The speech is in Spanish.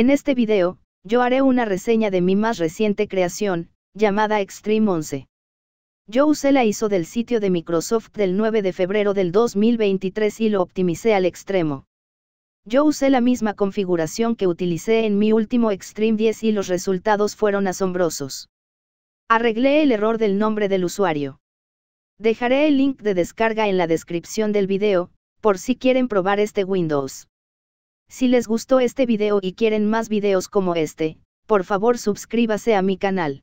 En este video, yo haré una reseña de mi más reciente creación, llamada Extreme 11. Yo usé la ISO del sitio de Microsoft del 9 de febrero del 2023 y lo optimicé al extremo. Yo usé la misma configuración que utilicé en mi último Extreme 10 y los resultados fueron asombrosos. Arreglé el error del nombre del usuario. Dejaré el link de descarga en la descripción del video, por si quieren probar este Windows. Si les gustó este video y quieren más videos como este, por favor suscríbase a mi canal.